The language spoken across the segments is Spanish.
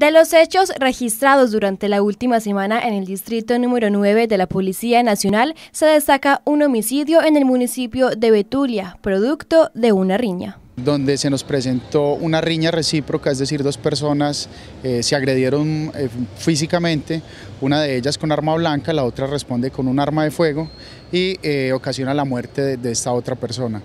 De los hechos registrados durante la última semana en el distrito número 9 de la Policía Nacional, se destaca un homicidio en el municipio de Betulia, producto de una riña donde se nos presentó una riña recíproca, es decir, dos personas eh, se agredieron eh, físicamente, una de ellas con arma blanca, la otra responde con un arma de fuego y eh, ocasiona la muerte de esta otra persona.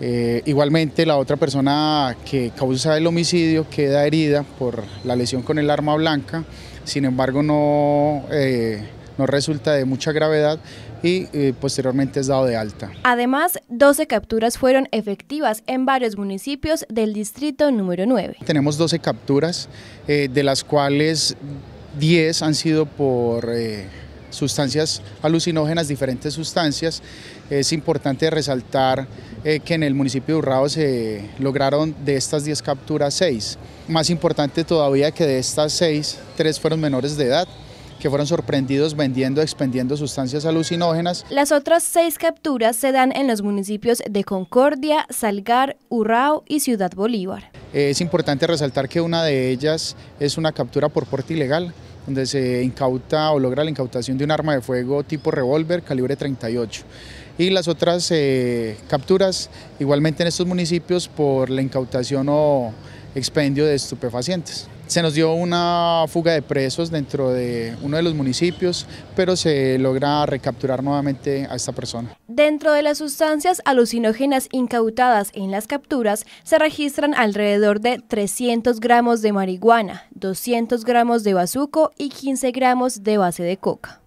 Eh, igualmente la otra persona que causa el homicidio queda herida por la lesión con el arma blanca, sin embargo no, eh, no resulta de mucha gravedad y eh, posteriormente es dado de alta. Además, 12 capturas fueron efectivas en varios municipios del distrito número 9. Tenemos 12 capturas, de las cuales 10 han sido por sustancias alucinógenas, diferentes sustancias. Es importante resaltar eh, que en el municipio de Urrao se lograron de estas 10 capturas 6. Más importante todavía que de estas 6, 3 fueron menores de edad que fueron sorprendidos vendiendo, expendiendo sustancias alucinógenas. Las otras seis capturas se dan en los municipios de Concordia, Salgar, Urrao y Ciudad Bolívar. Es importante resaltar que una de ellas es una captura por porte ilegal, donde se incauta o logra la incautación de un arma de fuego tipo revólver calibre 38. Y las otras eh, capturas igualmente en estos municipios por la incautación o expendio de estupefacientes. Se nos dio una fuga de presos dentro de uno de los municipios, pero se logra recapturar nuevamente a esta persona. Dentro de las sustancias alucinógenas incautadas en las capturas, se registran alrededor de 300 gramos de marihuana, 200 gramos de bazuco y 15 gramos de base de coca.